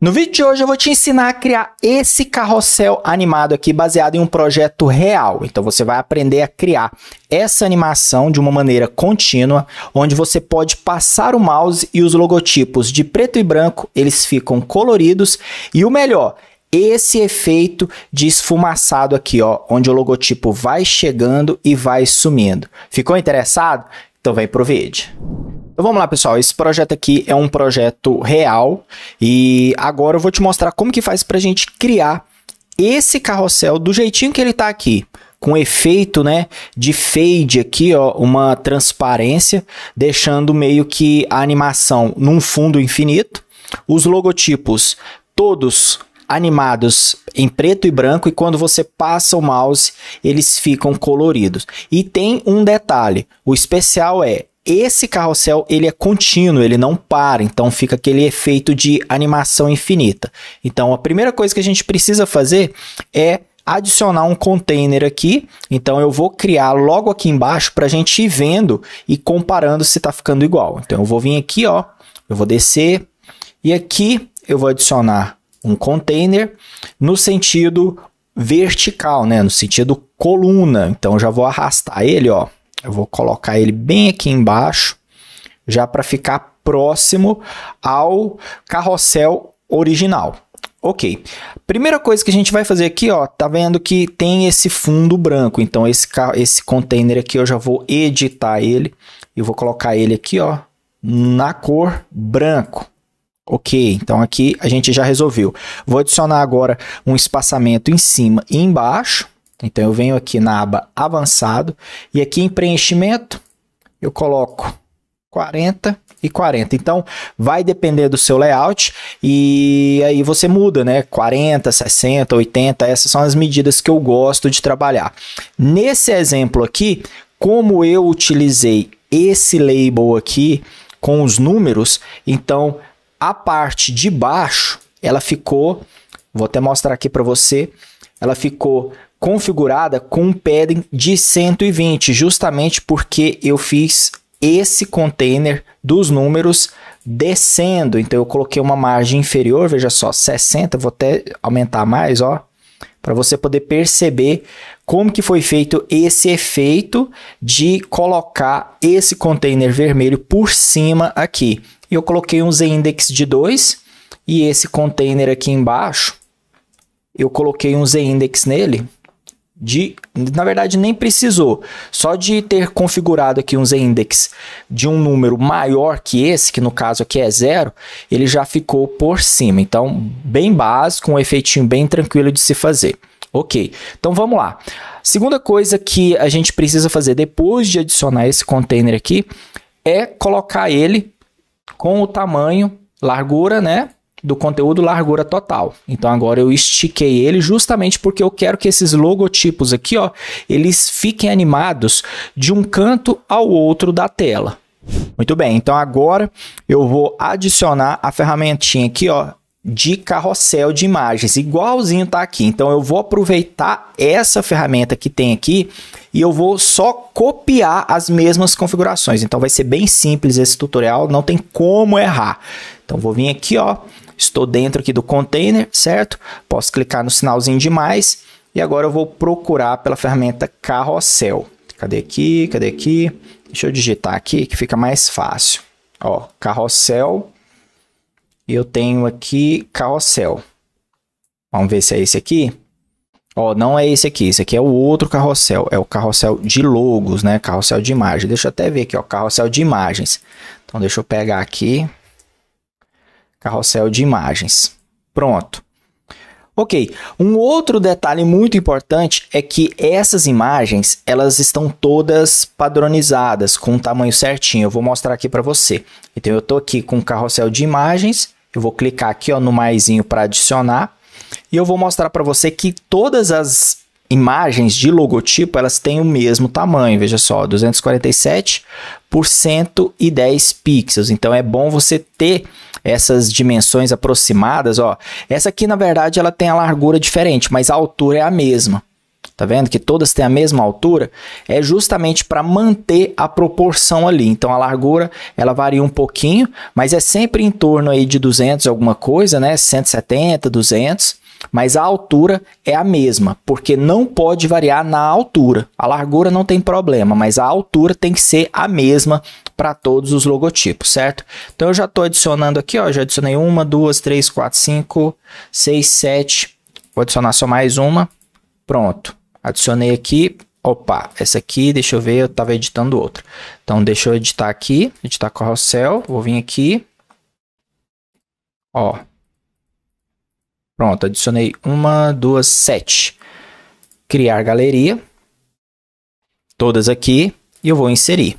No vídeo de hoje eu vou te ensinar a criar esse carrossel animado aqui baseado em um projeto real. Então você vai aprender a criar essa animação de uma maneira contínua, onde você pode passar o mouse e os logotipos de preto e branco, eles ficam coloridos e o melhor, esse efeito de esfumaçado aqui, ó, onde o logotipo vai chegando e vai sumindo. Ficou interessado? Então vem pro vídeo. Então vamos lá, pessoal. Esse projeto aqui é um projeto real e agora eu vou te mostrar como que faz para a gente criar esse carrossel do jeitinho que ele está aqui com efeito né, de fade aqui, ó, uma transparência, deixando meio que a animação num fundo infinito. Os logotipos todos animados em preto e branco e quando você passa o mouse eles ficam coloridos. E tem um detalhe, o especial é esse carrossel ele é contínuo, ele não para, então fica aquele efeito de animação infinita. Então a primeira coisa que a gente precisa fazer é adicionar um container aqui. Então eu vou criar logo aqui embaixo para a gente ir vendo e comparando se está ficando igual. Então eu vou vir aqui, ó, eu vou descer e aqui eu vou adicionar um container no sentido vertical, né, no sentido coluna. Então eu já vou arrastar ele, ó, eu vou colocar ele bem aqui embaixo, já para ficar próximo ao carrossel original. Ok, primeira coisa que a gente vai fazer aqui, ó, tá vendo que tem esse fundo branco, então esse, esse container aqui eu já vou editar ele e vou colocar ele aqui, ó, na cor branco. Ok, então aqui a gente já resolveu. Vou adicionar agora um espaçamento em cima e embaixo, então eu venho aqui na aba avançado e aqui em preenchimento eu coloco 40 e 40. Então, vai depender do seu layout e aí você muda, né? 40, 60, 80, essas são as medidas que eu gosto de trabalhar. Nesse exemplo aqui, como eu utilizei esse label aqui com os números, então a parte de baixo, ela ficou, vou até mostrar aqui para você, ela ficou configurada com um padding de 120, justamente porque eu fiz esse container dos números descendo. Então eu coloquei uma margem inferior, veja só, 60, vou até aumentar mais, ó, para você poder perceber como que foi feito esse efeito de colocar esse container vermelho por cima aqui. Eu coloquei um z-index de 2 e esse container aqui embaixo, eu coloquei um z-index nele de, na verdade nem precisou, só de ter configurado aqui um z-index de um número maior que esse, que no caso aqui é zero, ele já ficou por cima. Então, bem básico, um efeitinho bem tranquilo de se fazer. Ok, então vamos lá. Segunda coisa que a gente precisa fazer depois de adicionar esse container aqui é colocar ele com o tamanho, largura, né? do conteúdo largura total. Então agora eu estiquei ele justamente porque eu quero que esses logotipos aqui, ó, eles fiquem animados de um canto ao outro da tela. Muito bem, então agora eu vou adicionar a ferramentinha aqui, ó, de carrossel de imagens, igualzinho tá aqui. Então eu vou aproveitar essa ferramenta que tem aqui e eu vou só copiar as mesmas configurações. Então vai ser bem simples esse tutorial, não tem como errar. Então vou vir aqui, ó, Estou dentro aqui do container, certo? Posso clicar no sinalzinho de mais e agora eu vou procurar pela ferramenta carrossel. Cadê aqui? Cadê aqui? Deixa eu digitar aqui que fica mais fácil. Ó, carrossel. E eu tenho aqui carrossel. Vamos ver se é esse aqui. Ó, não é esse aqui, esse aqui é o outro carrossel, é o carrossel de logos, né? Carrossel de imagem. Deixa eu até ver aqui, ó, carrossel de imagens. Então deixa eu pegar aqui, carrossel de imagens. Pronto. Ok, um outro detalhe muito importante é que essas imagens elas estão todas padronizadas com o um tamanho certinho. Eu vou mostrar aqui para você. Então eu estou aqui com o carrossel de imagens, eu vou clicar aqui ó, no maisinho para adicionar e eu vou mostrar para você que todas as imagens de logotipo, elas têm o mesmo tamanho, veja só, 247 por 110 pixels. Então é bom você ter essas dimensões aproximadas, ó. Essa aqui, na verdade, ela tem a largura diferente, mas a altura é a mesma. Tá vendo que todas têm a mesma altura? É justamente para manter a proporção ali. Então a largura ela varia um pouquinho, mas é sempre em torno aí de 200 alguma coisa, né? 170, 200 mas a altura é a mesma, porque não pode variar na altura. A largura não tem problema, mas a altura tem que ser a mesma para todos os logotipos, certo? Então eu já estou adicionando aqui, ó, já adicionei uma, duas, três, quatro, cinco, seis, sete. Vou adicionar só mais uma. Pronto. Adicionei aqui. Opa, essa aqui, deixa eu ver, eu estava editando outra. Então deixa eu editar aqui, editar carrossel, vou vir aqui. Ó, Pronto, adicionei uma, duas, sete. Criar galeria. Todas aqui. E eu vou inserir.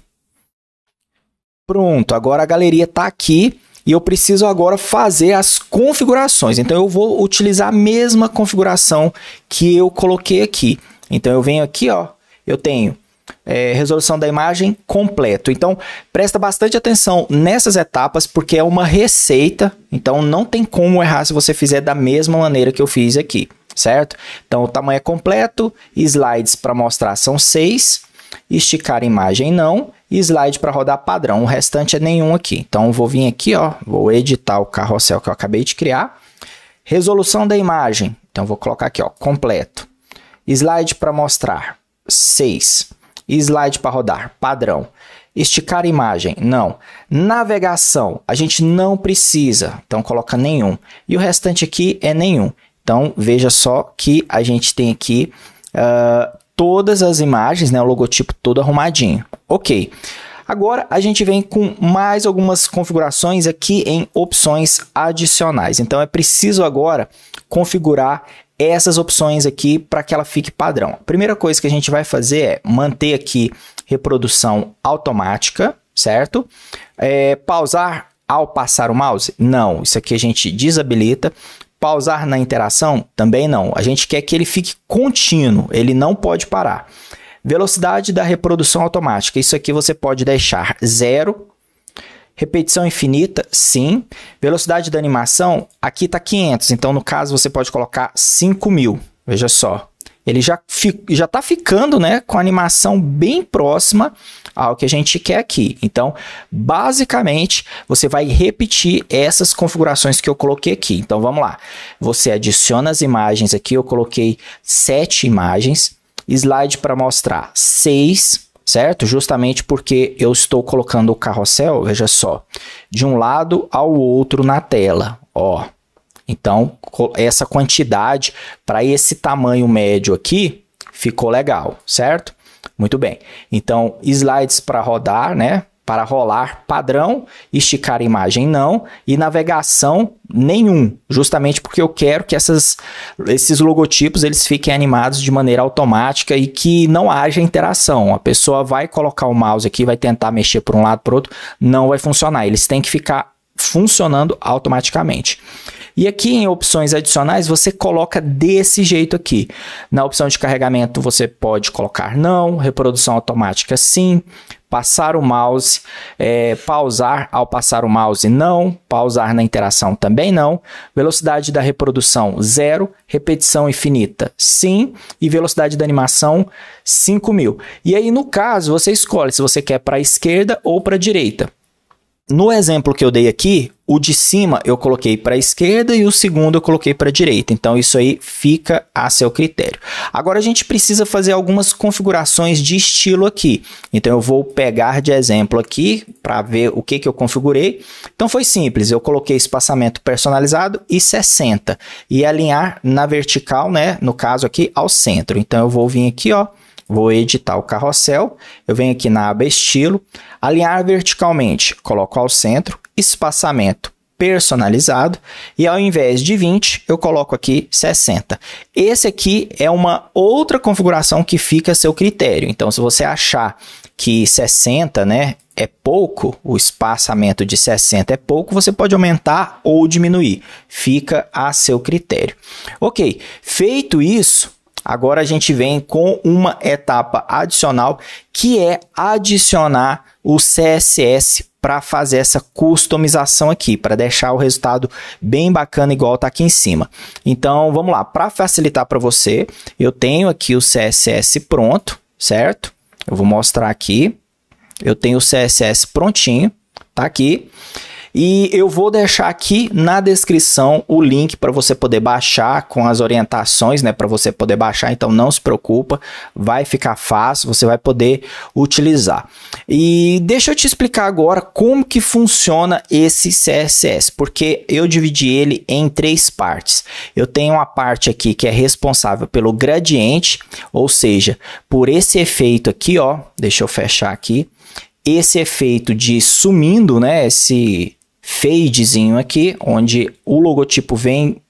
Pronto, agora a galeria está aqui e eu preciso agora fazer as configurações. Então, eu vou utilizar a mesma configuração que eu coloquei aqui. Então, eu venho aqui, ó, eu tenho é, resolução da imagem completo. Então, presta bastante atenção nessas etapas, porque é uma receita, então não tem como errar se você fizer da mesma maneira que eu fiz aqui, certo? Então, o tamanho é completo, slides para mostrar são seis, esticar imagem não, slide para rodar padrão, o restante é nenhum aqui. Então, vou vir aqui, ó, vou editar o carrossel que eu acabei de criar, resolução da imagem, então vou colocar aqui, ó, completo, slide para mostrar 6, slide para rodar, padrão. Esticar imagem, não. Navegação, a gente não precisa, então coloca nenhum. E o restante aqui é nenhum. Então veja só que a gente tem aqui uh, todas as imagens, né, o logotipo todo arrumadinho. Ok. Agora a gente vem com mais algumas configurações aqui em opções adicionais. Então é preciso agora configurar essas opções aqui para que ela fique padrão. A primeira coisa que a gente vai fazer é manter aqui reprodução automática, certo? É, pausar ao passar o mouse? Não, isso aqui a gente desabilita. Pausar na interação? Também não. A gente quer que ele fique contínuo, ele não pode parar. Velocidade da reprodução automática. Isso aqui você pode deixar zero Repetição infinita, sim. Velocidade da animação, aqui está 500. Então, no caso, você pode colocar 5000. Veja só. Ele já está ficando né, com a animação bem próxima ao que a gente quer aqui. Então, basicamente, você vai repetir essas configurações que eu coloquei aqui. Então, vamos lá. Você adiciona as imagens aqui. Eu coloquei sete imagens. Slide para mostrar seis certo? Justamente porque eu estou colocando o carrossel, veja só, de um lado ao outro na tela, ó. Então, essa quantidade para esse tamanho médio aqui ficou legal, certo? Muito bem. Então, slides para rodar, né? para rolar padrão, esticar imagem não e navegação nenhum, justamente porque eu quero que essas, esses logotipos eles fiquem animados de maneira automática e que não haja interação. A pessoa vai colocar o mouse aqui, vai tentar mexer para um lado para outro, não vai funcionar. Eles têm que ficar funcionando automaticamente. E aqui em opções adicionais você coloca desse jeito aqui. Na opção de carregamento você pode colocar não, reprodução automática sim, passar o mouse, é, pausar ao passar o mouse, não, pausar na interação também não, velocidade da reprodução, zero, repetição infinita, sim, e velocidade da animação, 5000. E aí, no caso, você escolhe se você quer para a esquerda ou para a direita. No exemplo que eu dei aqui, o de cima eu coloquei para a esquerda e o segundo eu coloquei para a direita. Então, isso aí fica a seu critério. Agora, a gente precisa fazer algumas configurações de estilo aqui. Então, eu vou pegar de exemplo aqui para ver o que, que eu configurei. Então, foi simples. Eu coloquei espaçamento personalizado e 60. E alinhar na vertical, né? no caso aqui, ao centro. Então, eu vou vir aqui ó, Vou editar o carrossel, eu venho aqui na aba estilo, alinhar verticalmente, coloco ao centro, espaçamento personalizado e ao invés de 20, eu coloco aqui 60. Esse aqui é uma outra configuração que fica a seu critério. Então, se você achar que 60 né, é pouco, o espaçamento de 60 é pouco, você pode aumentar ou diminuir. Fica a seu critério. Ok, feito isso, Agora a gente vem com uma etapa adicional que é adicionar o CSS para fazer essa customização aqui, para deixar o resultado bem bacana igual tá aqui em cima. Então, vamos lá, para facilitar para você, eu tenho aqui o CSS pronto, certo? Eu vou mostrar aqui. Eu tenho o CSS prontinho, tá aqui. E eu vou deixar aqui na descrição o link para você poder baixar com as orientações, né, para você poder baixar, então não se preocupa, vai ficar fácil, você vai poder utilizar. E deixa eu te explicar agora como que funciona esse CSS, porque eu dividi ele em três partes. Eu tenho uma parte aqui que é responsável pelo gradiente, ou seja, por esse efeito aqui, ó, deixa eu fechar aqui, esse efeito de sumindo, né, esse fadezinho aqui, onde o logotipo vem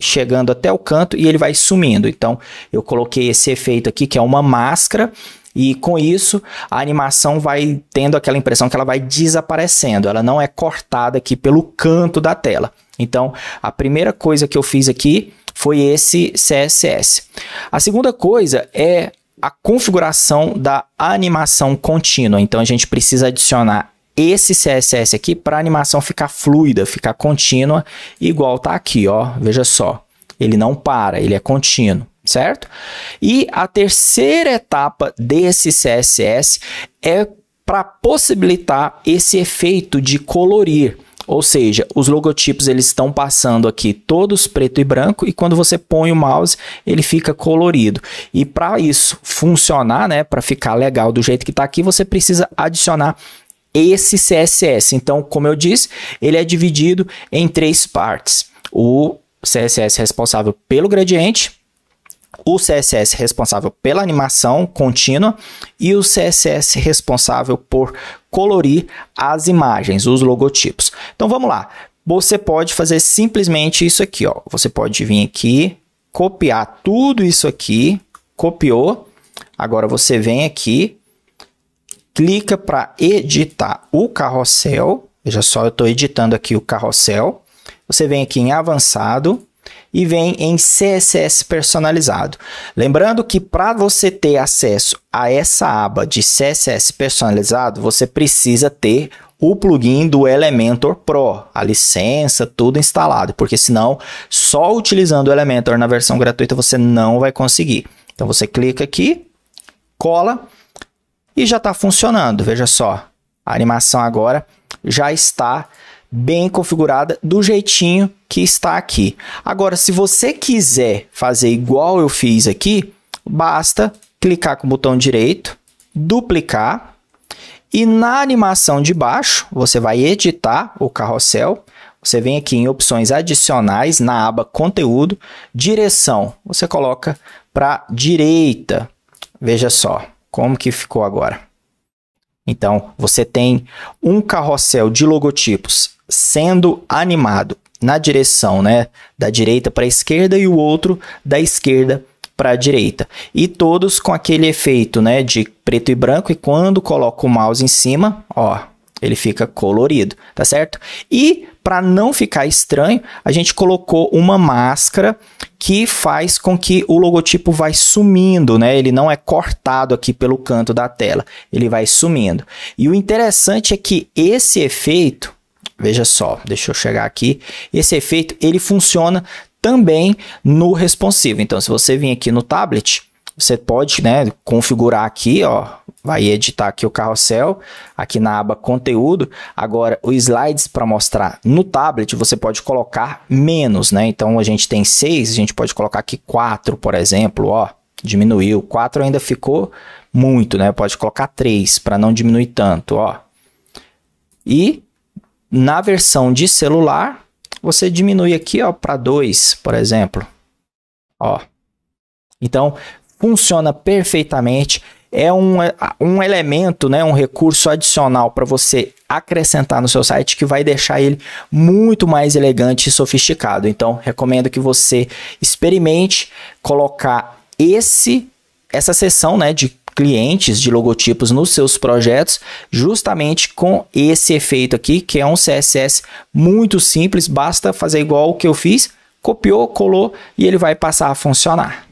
chegando até o canto e ele vai sumindo. Então, eu coloquei esse efeito aqui, que é uma máscara, e com isso a animação vai tendo aquela impressão que ela vai desaparecendo, ela não é cortada aqui pelo canto da tela. Então, a primeira coisa que eu fiz aqui foi esse CSS. A segunda coisa é a configuração da animação contínua. Então, a gente precisa adicionar esse CSS aqui para a animação ficar fluida, ficar contínua, igual tá aqui, ó. Veja só, ele não para, ele é contínuo, certo? E a terceira etapa desse CSS é para possibilitar esse efeito de colorir. Ou seja, os logotipos eles estão passando aqui todos preto e branco e quando você põe o mouse, ele fica colorido. E para isso funcionar, né, para ficar legal do jeito que está aqui, você precisa adicionar esse CSS. Então, como eu disse, ele é dividido em três partes. O CSS responsável pelo gradiente, o CSS responsável pela animação contínua e o CSS responsável por colorir as imagens, os logotipos. Então vamos lá. Você pode fazer simplesmente isso aqui, ó. Você pode vir aqui, copiar tudo isso aqui, copiou. Agora você vem aqui clica para editar o carrossel. Veja só, eu estou editando aqui o carrossel. Você vem aqui em avançado e vem em CSS personalizado. Lembrando que para você ter acesso a essa aba de CSS personalizado, você precisa ter o plugin do Elementor Pro, a licença, tudo instalado, porque senão só utilizando o Elementor na versão gratuita você não vai conseguir. Então você clica aqui, cola e já está funcionando, veja só. A animação agora já está bem configurada do jeitinho que está aqui. Agora, se você quiser fazer igual eu fiz aqui, basta clicar com o botão direito, duplicar e na animação de baixo você vai editar o carrossel. Você vem aqui em opções adicionais na aba conteúdo, direção, você coloca para direita. Veja só, como que ficou agora? Então, você tem um carrossel de logotipos sendo animado na direção né, da direita para a esquerda e o outro da esquerda para a direita. E todos com aquele efeito né, de preto e branco, e quando coloca o mouse em cima, ó, ele fica colorido, tá certo? E para não ficar estranho, a gente colocou uma máscara que faz com que o logotipo vai sumindo, né? Ele não é cortado aqui pelo canto da tela, ele vai sumindo. E o interessante é que esse efeito, veja só, deixa eu chegar aqui, esse efeito ele funciona também no responsivo. Então, se você vir aqui no tablet, você pode, né, configurar aqui, ó, vai editar aqui o carrossel, aqui na aba conteúdo. Agora, o slides para mostrar no tablet, você pode colocar menos, né? Então, a gente tem seis, a gente pode colocar aqui quatro, por exemplo, ó, diminuiu. Quatro ainda ficou muito, né? Pode colocar três para não diminuir tanto, ó. E na versão de celular, você diminui aqui, ó, para dois, por exemplo, ó. Então, funciona perfeitamente. É um, um elemento, né, um recurso adicional para você acrescentar no seu site que vai deixar ele muito mais elegante e sofisticado. Então, recomendo que você experimente colocar esse essa seção né, de clientes de logotipos nos seus projetos, justamente com esse efeito aqui, que é um CSS muito simples, basta fazer igual o que eu fiz, copiou, colou e ele vai passar a funcionar.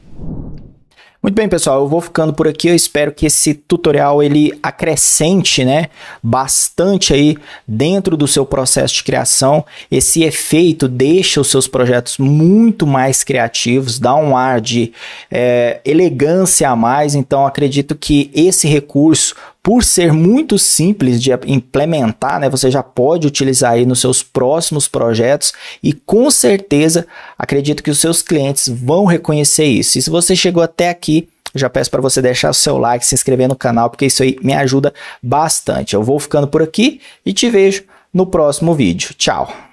Muito bem, pessoal, eu vou ficando por aqui. Eu espero que esse tutorial ele acrescente, né, bastante aí dentro do seu processo de criação. Esse efeito deixa os seus projetos muito mais criativos, dá um ar de é, elegância a mais. Então, acredito que esse recurso por ser muito simples de implementar, né, você já pode utilizar aí nos seus próximos projetos e com certeza acredito que os seus clientes vão reconhecer isso. E se você chegou até aqui, já peço para você deixar o seu like, se inscrever no canal, porque isso aí me ajuda bastante. Eu vou ficando por aqui e te vejo no próximo vídeo. Tchau!